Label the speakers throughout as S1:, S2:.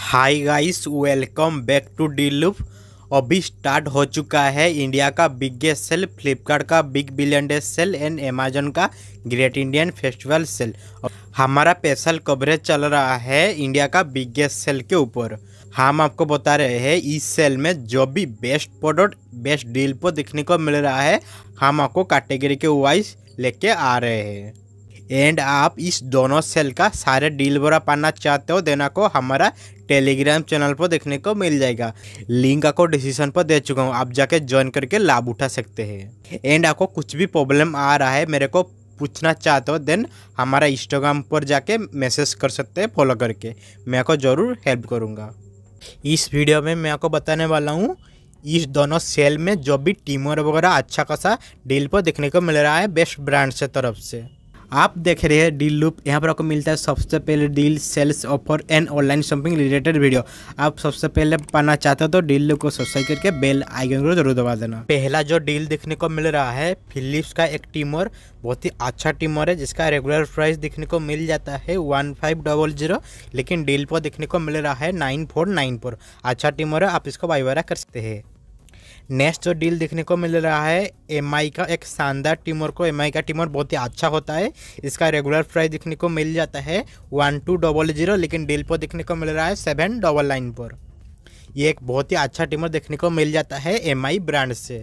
S1: hi guys welcome back to Deal Loop अभी start हो चुका है इंडिया का बिगेस्ट सेल फ्लिपकार्ट का big billion day sale and Amazon का ग्रेट इंडियन फेस्टिवल सेल हमारा स्पेशल कवरेज चल रहा है इंडिया का बिगेस्ट सेल के ऊपर हम आपको बता रहे हैं इस सेल में जो भी बेस्ट प्रोडक्ट बेस्ट डील पर देखने को मिल रहा है हम आपको कैटेगरी के वाइज लेके आ रहे हैं एंड आप इस दोनों सेल का सारे डील बोरा पाना चाहते हो देना को हमारा टेलीग्राम चैनल पर देखने को मिल जाएगा लिंक आपको डिसीजन पर दे चुका हूँ आप जाके ज्वाइन करके लाभ उठा सकते हैं एंड आपको कुछ भी प्रॉब्लम आ रहा है मेरे को पूछना चाहते हो देन हमारा इंस्टाग्राम पर जाके मैसेज कर सकते हैं फॉलो करके मैं आपको ज़रूर हेल्प करूँगा इस वीडियो में मैं आपको बताने वाला हूँ इस दोनों सेल में जो भी टीमर वगैरह अच्छा खासा डील पर देखने को मिल रहा है बेस्ट ब्रांड से तरफ से आप देख रहे हैं डील लूप यहाँ पर आपको मिलता है सबसे पहले deal sales offer and online shopping related video आप सबसे पहले पाना चाहते हो तो डील लूप को सब्सक्राइब करके बेल आइकन को जरूर दबा देना पहला जो डील देखने को मिल रहा है फिलिप्स का एक टीमर बहुत ही अच्छा टीमर है जिसका रेगुलर प्राइस देखने को मिल जाता है वन फाइव डबल जीरो लेकिन डील पर देखने को मिल रहा है नाइन फोर नाइन फोर अच्छा टीमर है आप इसको बाई कर सकते हैं नेक्स्ट जो डील देखने को मिल रहा है एम का एक शानदार टीमर को एम का टीमर बहुत ही अच्छा होता है इसका रेगुलर प्राइस देखने को मिल जाता है वन टू डबल जीरो लेकिन डील पर देखने को मिल रहा है सेवन डबल नाइन पर यह एक बहुत ही अच्छा टीमर देखने को मिल जाता है एम ब्रांड से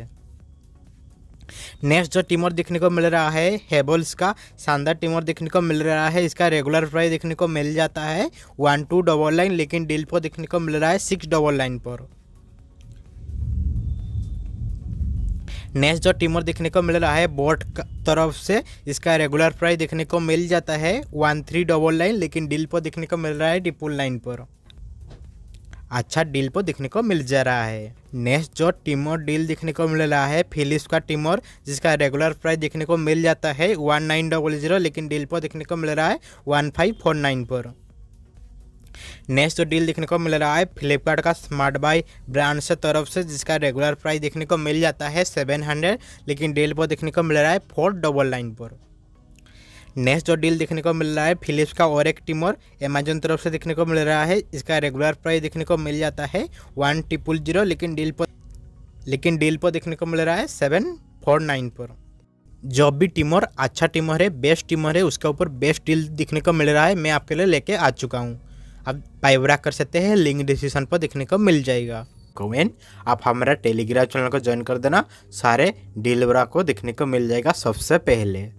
S1: नेक्स्ट जो टीमर देखने को मिल रहा है हेबल्स का शानदार टीमर देखने को मिल रहा है इसका रेगुलर प्राइस देखने को मिल जाता है वन टू डबल लाइन लेकिन डील पर देखने को मिल रहा है सिक्स डबल लाइन पर नेक्स्ट जो टीमर देखने को मिल रहा है बोट तरफ से इसका रेगुलर प्राइस देखने को मिल जाता है वन थ्री डबल नाइन लेकिन डील पर देखने को मिल रहा है डिपोल नाइन पर अच्छा डील पर देखने को मिल जा रहा है नेक्स्ट जो टीमर डील देखने को मिल रहा है फिलिप्स का टीमर जिसका रेगुलर प्राइस देखने को मिल जाता है वन नाइन डबल जीरो लेकिन डील पर देखने को मिल रहा है वन फाइव फोर नाइन पर नेक्स्ट जो डील देखने को मिल रहा है फ्लिपकार्ट का स्मार्ट बाई ब्रांड से तरफ से जिसका रेगुलर प्राइस देखने को मिल जाता है सेवन हंड्रेड लेकिन डील पर देखने को मिल रहा है फोर डबल नाइन पर नेक्स्ट जो डील देखने को मिल रहा है फिलिप्स का और एक टीमर अमेजोन तरफ से देखने को मिल रहा है इसका रेगुलर प्राइस देखने को मिल जाता है वन ट्रिपल जीरो लेकिन डील पर लेकिन डील पर देखने को मिल रहा है सेवन फोर नाइन पर जो भी टीमर अच्छा टीमर है बेस्ट टीमर है उसके ऊपर बेस्ट डील देखने को मिल रहा है मैं आपके लिए लेके आ चुका हूँ आप बाई कर सकते हैं लिंक डिस्क्रिप्शन पर देखने को मिल जाएगा कमेंट आप हमारा टेलीग्राम चैनल को ज्वाइन कर देना सारे डील को देखने को मिल जाएगा सबसे पहले